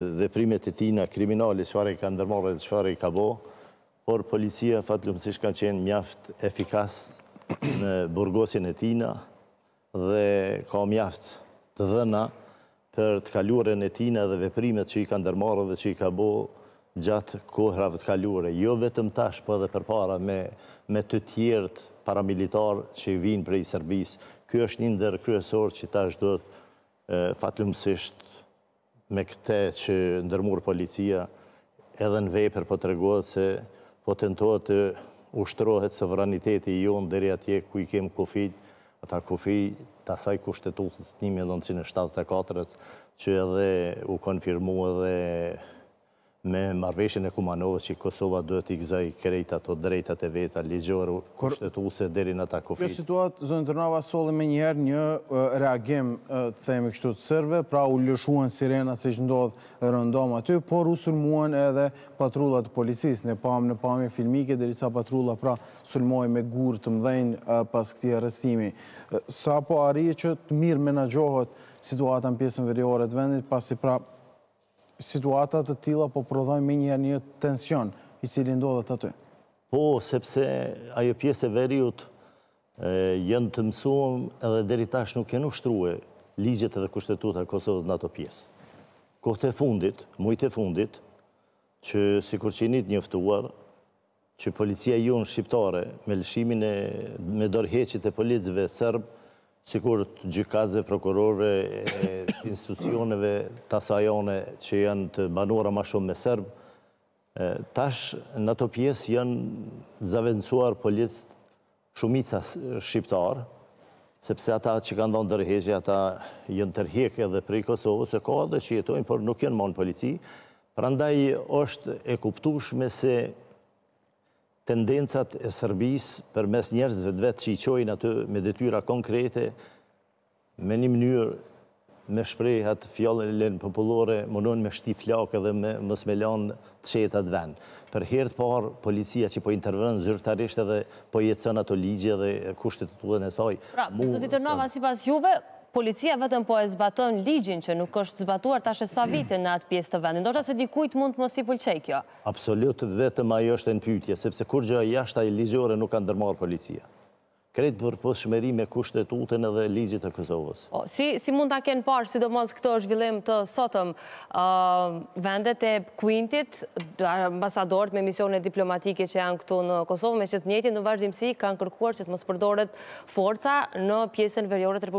dhe primet e tina kriminali, qëfare i ka ndërmore dhe qëfare i ka bo, por policia fatlumësish kanë qenë mjaft efikas në burgosin e tina dhe ka mjaft të dhëna për të kaluren e tina dhe veprimet që i ka ndërmore dhe që i ka bo gjatë kohrave të kalure. Jo vetëm tash, po edhe për para me të tjert paramilitar që i vinë prej Serbis. Kjo është një ndër kryesor që tash do të fatlumësisht me këte që ndërmur policia edhe në vejper po të regohet se po të ndohet të ushtrohet sovraniteti i jonë dheri atje ku i kemë kufit, ata kufit të asaj kushtetutës 1974 që edhe u konfirmu edhe me marveshën e kumanovës që Kosova duhet t'i gëzaj krejta të drejta të veta, ligjoru, shtetuse, deri në ta kofit. Me situatë, zënë të nërnava, soli me njëherë një reagim të themi kështu të sërve, pra u lëshuan sirena se që ndodhë rëndom aty, por u sërmuan edhe patrullat të policisë, në pamë në pamë pra, e filmike, dhe risa patrullat pra sërmoj me gurë të mdhenjë pas këti arrestimi. Sa po arri që të mirë menagjohët situatën pjesën veriore të vendit, pasi pra situatat të tila po prodhojnë me një një tension i cili ndodhët aty? Po, sepse ajo pjesë e veriut jenë të mësuëm edhe deri tash nuk kënu shtruhe ligjet edhe kushtetuta Kosovës në ato pjesë. Kote e fundit, mujtë e fundit, që si kur që një të njëftuar, që policia ju në shqiptare me lëshimin e dorheqit e policive sërbë, sikur të gjykazve, prokurorve, institucioneve tasajone që janë të banuara ma shumë me sërbë, tash në të pjesë janë zavendësuar policët shumica shqiptarë, sepse ata që kanë donë dërheqë, ata jënë tërheqë edhe prej Kosovës e kohë dhe që jetojnë, por nuk jënë monë polici, prandaj është e kuptushme se tendencat e Sërbis për mes njerëzve të vetë që i qojnë atë me detyra konkrete, me një mënyrë me shprej atë fjallën e lënë populore, mënon me shti flakë dhe me mësë me lanë të qetat venë. Për herët parë, policia që po intervërënë zyrtarisht edhe po jetësën ato ligje dhe kushtet pra, të të e nësaj. Pra, përse të të nëma si pas juve, policia vetëm po e zbaton ligjin që nuk është zbatuar e sa mm. vite në atë pjesë të vendin. Do të se dikujt mund të mos i pulqej kjo? Absolut, vetëm ajo është e në pytje, sepse kur gjë jashta i ligjore nuk kanë dërmarë policia. Kretë për përshmeri me kushtetutën edhe ligjit të Kosovës. Si mund të kenë parë, si do mos këto është vilem të sotëm, uh, vendet e kuintit, ambasadorët me misione diplomatike që janë këtu në Kosovë, me qëtë njëti në vazhdimësi kanë kërkuar që të mos përdoret forca në pjesën verjore të Republikës.